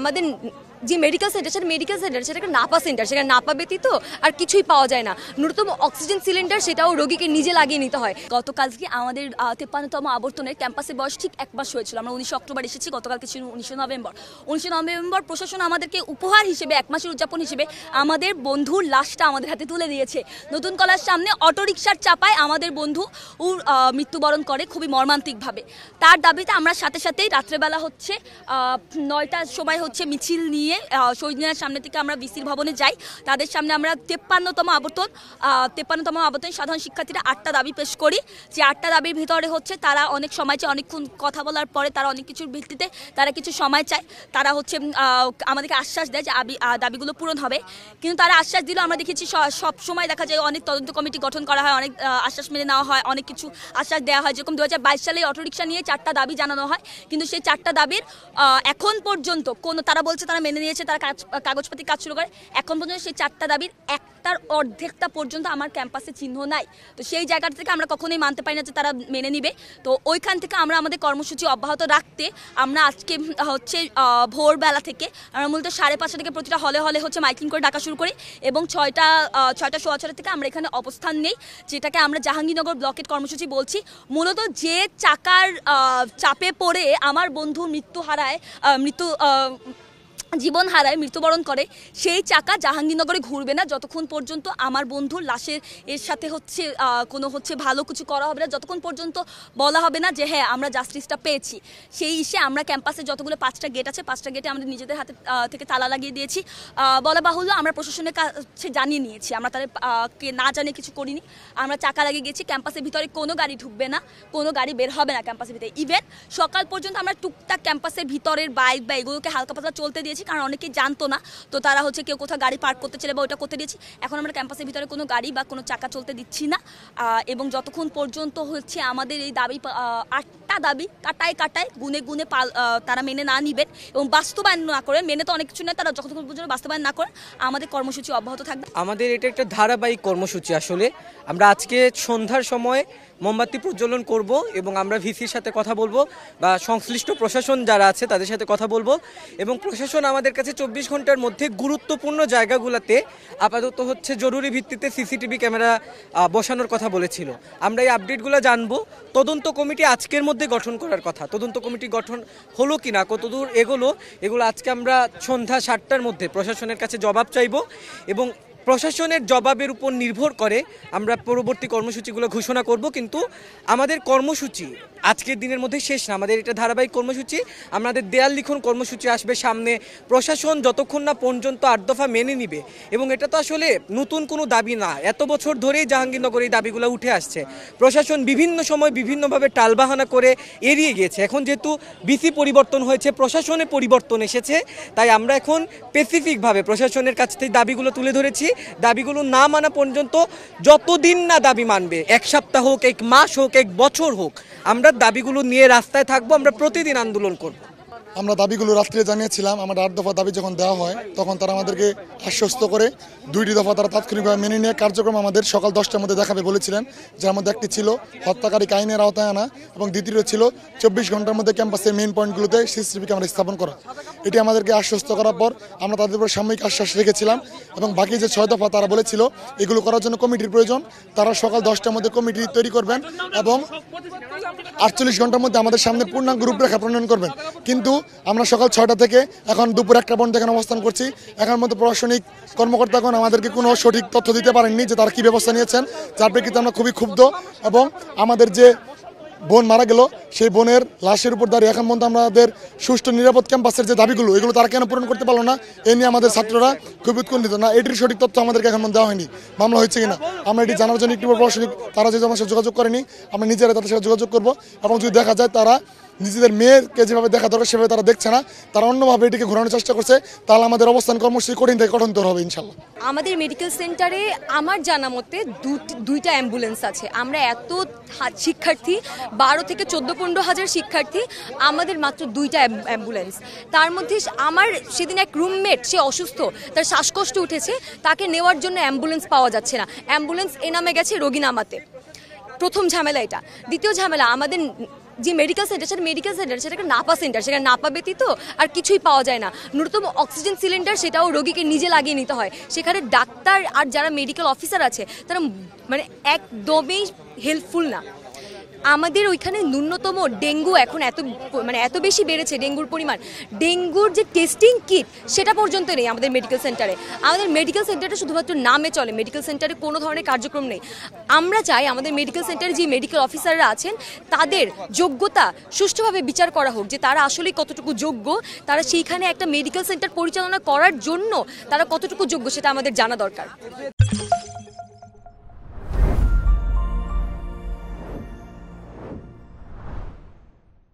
আমাদের যে medical centre সেটা মেডিকেল সেন্টার সেটা একটা নাপা সেন্টার সেখানে নাপা ব্যতীত আর কিছুই পাওয়া যায় না ন্যূনতম অক্সিজেন সিলিন্ডার সেটাও রোগীকে নিজে লাগিয়ে নিতে হয় গতকালকে আমাদের তেপ্পান্নতম আবর্তনের ক্যাম্পাসে বয়স ঠিক এক মাস হয়েছিল আমরা উনিশে অক্টোবর এসেছি গতকালকে ছিল উনিশে নভেম্বর উনিশে নভেম্বর প্রশাসন আমাদেরকে উপহার হিসেবে এক মাসের উদযাপন হিসেবে আমাদের বন্ধুর লাশটা আমাদের হাতে তুলে দিয়েছে নতুন কলার সামনে অটোরিকশার চাপায় আমাদের বন্ধু মৃত্যুবরণ করে খুবই মর্মান্তিকভাবে তার দাবিতে আমরা সাথে সাথেই রাত্রেবেলা হচ্ছে নয়টার সময় হচ্ছে মিছিল নিয়ে শহীদ মিনার সামনে থেকে আমরা বিসির ভবনে যাই তাদের সামনে আমরা তেপ্পান্নতম আবর্তন তেপ্পান্নতম আবর্তন সাধারণ শিক্ষার্থীরা আটটা দাবি পেশ করি যে আটটা দাবির ভিতরে হচ্ছে তারা অনেক সময় চায় অনেকক্ষণ কথা বলার পরে তারা অনেক কিছুর ভিত্তিতে তারা কিছু সময় চায় তারা হচ্ছে আমাদেরকে আশ্বাস দেয় যে দাবিগুলো পূরণ হবে কিন্তু তারা আশ্বাস দিলেও আমরা দেখেছি সব সময় দেখা যায় অনেক তদন্ত কমিটি গঠন করা হয় অনেক আশ্বাস মেনে নেওয়া হয় অনেক কিছু আশ্বাস দেওয়া হয় যেরকম দু সালে অটোরিকশা নিয়ে চারটা দাবি জানানো হয় কিন্তু সেই চারটা দাবির এখন পর্যন্ত কোন তারা বলছে তারা মেনে মেনে নিয়েছে তারা কাগজপত্র কাজ শুরু করে এখন পর্যন্ত সেই চারটা দাবির একটার অর্ধেকটা পর্যন্ত আমার ক্যাম্পাসে চিহ্ন নাই তো সেই জায়গা থেকে আমরা কখনোই মানতে পারি না যে তারা মেনে নিবে তো ওইখান থেকে আমরা আমাদের কর্মসূচি অব্যাহত রাখতে আমরা আজকে হচ্ছে ভোরবেলা থেকে আমরা মূলত সাড়ে পাঁচটা থেকে প্রতিটা হলে হলে হচ্ছে মাইকিং করে ডাকা শুরু করি এবং ছয়টা ছয়টা সোয়া ছটা থেকে আমরা এখানে অবস্থান নেই যেটাকে আমরা জাহাঙ্গীরনগর ব্লকের কর্মসূচি বলছি মূলত যে চাকার চাপে পড়ে আমার বন্ধু মৃত্যু হারায় মৃত্যু জীবন হারায় মৃত্যুবরণ করে সেই চাকা জাহাঙ্গীরনগরে ঘুরবে না যতক্ষণ পর্যন্ত আমার বন্ধুর লাশের এর সাথে হচ্ছে কোনো হচ্ছে ভালো কিছু করা হবে না যতক্ষণ পর্যন্ত বলা হবে না যে হ্যাঁ আমরা জাস্টিসটা পেয়েছি সেই ইসে আমরা ক্যাম্পাসে যতগুলো পাঁচটা গেট আছে পাঁচটা গেটে আমরা নিজেদের হাতে থেকে তালা লাগিয়ে দিয়েছি বলা বাহুল্য আমরা প্রশাসনের কাছে জানিয়ে নিয়েছি আমরা তাদের কে না জানে কিছু করিনি আমরা চাকা লাগিয়ে গেছি ক্যাম্পাসের ভিতরে কোনো গাড়ি ঢুকবে না কোনো গাড়ি বের হবে না ক্যাম্পাসের ভিতরে ইভেন সকাল পর্যন্ত আমরা টুকটাক ক্যাম্পাসের ভিতরের বাইক বা এগুলোকে হালকা পাতলা চলতে দিয়েছি কারণ অনেকে জানতো না তো তারা হচ্ছে কেউ কোথাও গাড়ি পার্ক করতে চলে বা ওইটা করতে দিয়েছি এখন আমরা ক্যাম্পাসের ভিতরে কোনো গাড়ি বা কোনো চাকা চলতে দিচ্ছি না এবং যতক্ষণ পর্যন্ত হচ্ছে আমাদের এই দাবি আট দাবি কাটায় কাটায় গুনে গুনে তারা মেনে না নিবেন এবং বাস্তবায়ন না করে মেনে তো অনেক কিছু নয় তারা যতক্ষণ পর্যন্ত বাস্তবায়ন না করেন আমাদের কর্মসূচি অব্যাহত থাকবে আমাদের এটা একটা ধারাবাহিক কর্মসূচি আসলে আমরা আজকে সন্ধ্যার সময় মোমবাতি প্রজ্বলন করব এবং আমরা ভিসির সাথে কথা বলবো বা সংশ্লিষ্ট প্রশাসন যারা আছে তাদের সাথে কথা বলবো এবং প্রশাসন আমাদের কাছে চব্বিশ ঘন্টার মধ্যে গুরুত্বপূর্ণ জায়গাগুলোতে আপাতত হচ্ছে জরুরি ভিত্তিতে সিসিটিভি ক্যামেরা বসানোর কথা বলেছিল আমরা এই আপডেটগুলো জানবো তদন্ত কমিটি আজকের মধ্যে গঠন করার কথা তদন্ত কমিটি গঠন হলো কি না কতদূর এগোলো এগুলো আজকে আমরা সন্ধ্যা সাতটার মধ্যে প্রশাসনের কাছে জবাব চাইব এবং প্রশাসনের জবাবের উপর নির্ভর করে আমরা পরবর্তী কর্মসূচিগুলো ঘোষণা করব কিন্তু আমাদের কর্মসূচি আজকের দিনের মধ্যে শেষ না আমাদের এটা ধারাবাহিক কর্মসূচি আমাদের দেয়াল লিখন কর্মসূচি আসবে সামনে প্রশাসন যতক্ষণ না পর্যন্ত আট দফা মেনে নিবে এবং এটা তো আসলে নতুন কোনো দাবি না এত বছর ধরেই জাহাঙ্গীরনগর এই দাবিগুলো উঠে আসছে প্রশাসন বিভিন্ন সময় বিভিন্নভাবে টালবাহানা করে এড়িয়ে গিয়েছে এখন যেহেতু বিসি পরিবর্তন হয়েছে প্রশাসনে পরিবর্তন এসেছে তাই আমরা এখন স্পেসিফিকভাবে প্রশাসনের কাছ থেকে দাবিগুলো তুলে ধরেছি দাবিগুলো না মানা পর্যন্ত যতদিন না দাবি মানবে এক সপ্তাহ হোক এক মাস হোক এক বছর হোক আমরা দাবিগুলো নিয়ে রাস্তায় থাকবো আমরা প্রতিদিন আন্দোলন করবো আমরা দাবিগুলো রাত্রে জানিয়েছিলাম আমাদের আট দফা দাবি যখন দেওয়া হয় তখন তারা আমাদেরকে আশ্বস্ত করে দুইটি দফা তারা তাৎক্ষণিকভাবে মেনে নিয়ে কার্যক্রম আমাদের সকাল দশটার মধ্যে দেখাবে বলেছিলেন যার মধ্যে একটি ছিল হত্যাকারী আইনের আওতায় আনা এবং দ্বিতীয় ছিল চব্বিশ ঘন্টার মধ্যে ক্যাম্পাসের মেন পয়েন্টগুলোতে সিসিটিভি ক্যামেরা স্থাপন করা এটি আমাদেরকে আশ্বস্ত করার পর আমরা তাদের উপর সাময়িক আশ্বাস রেখেছিলাম এবং বাকি যে ছয় দফা তারা বলেছিল এগুলো করার জন্য কমিটির প্রয়োজন তারা সকাল দশটার মধ্যে কমিটি তৈরি করবেন এবং আটচল্লিশ ঘন্টার মধ্যে আমাদের সামনে পূর্ণাঙ্গ রূপরেখা প্রণয়ন করবেন কিন্তু আমরা সকাল ছয়টা থেকে এখন দুপুর একটা পর্যন্ত এখানে অবস্থান করছি এখন মতো প্রশাসনিক কর্মকর্তাগণ আমাদেরকে কোনো সঠিক তথ্য দিতে পারেননি যে তারা কী ব্যবস্থা নিয়েছেন যার প্রেক্ষিতে আমরা খুবই ক্ষুব্ধ এবং আমাদের যে বোন মারা গেল সেই বোনের লাশের উপর দাঁড়িয়ে এখন পর্যন্ত আমাদের সুষ্ঠু নিরাপদ ক্যাম্পাসের যে দাবিগুলো এগুলো তারা কেন পূরণ করতে পারলো না এ নিয়ে আমাদের ছাত্ররা খুবই উৎকণ্ঠিত না এটির সঠিক তথ্য আমাদেরকে এখন দেওয়া হয়নি মামলা হয়েছে কিনা আমরা এটি জানার জন্য একটু প্রশাসনিক তারা যেহেতু আমার সাথে যোগাযোগ করেনি আমরা নিজেরা তাদের সাথে যোগাযোগ করবো এবং যদি দেখা যায় তারা নিজেদের মেয়েরকে যেভাবে দেখা দরকার সেভাবে তারা দেখছে না তারা অন্যভাবে এটিকে ঘোরানোর চেষ্টা করছে তাহলে আমাদের অবস্থান কর্মসূচি কঠিন থেকে কঠিন হবে ইনশাল্লাহ আমাদের মেডিকেল সেন্টারে আমার জানা মতে দুইটা অ্যাম্বুলেন্স আছে আমরা এত শিক্ষার্থী বারো থেকে চোদ্দো পনেরো হাজার শিক্ষার্থী আমাদের মাত্র দুইটা অ্যাম্বুলেন্স তার মধ্যে আমার সেদিন এক রুমমেট সে অসুস্থ তার শ্বাসকষ্ট উঠেছে তাকে নেওয়ার জন্য অ্যাম্বুলেন্স পাওয়া যাচ্ছে না অ্যাম্বুলেন্স এ নামে গেছে রোগী নামাতে প্রথম ঝামেলা এটা দ্বিতীয় ঝামেলা আমাদের যে মেডিকেল সেন্টার সেটা মেডিকেল সেন্টার সেটা একটা নাপা সেন্টার সেখানে নাপা ব্যতীত আর কিছুই পাওয়া যায় না ন্যূনতম অক্সিজেন সিলিন্ডার সেটাও রোগীকে নিজে লাগিয়ে নিতে হয় সেখানে ডাক্তার আর যারা মেডিকেল অফিসার আছে তারা মানে একদমই হেল্পফুল না আমাদের ওইখানে ন্যূনতম ডেঙ্গু এখন এত মানে এত বেশি বেড়েছে ডেঙ্গুর পরিমাণ ডেঙ্গুর যে টেস্টিং কিট সেটা পর্যন্ত নেই আমাদের মেডিকেল সেন্টারে আমাদের মেডিকেল সেন্টারটা শুধুমাত্র নামে চলে মেডিকেল সেন্টারে কোনো ধরনের কার্যক্রম নেই আমরা চাই আমাদের মেডিকেল সেন্টারে যে মেডিকেল অফিসাররা আছেন তাদের যোগ্যতা সুষ্ঠুভাবে বিচার করা হোক যে তারা আসলেই কতটুকু যোগ্য তারা সেইখানে একটা মেডিকেল সেন্টার পরিচালনা করার জন্য তারা কতটুকু যোগ্য সেটা আমাদের জানা দরকার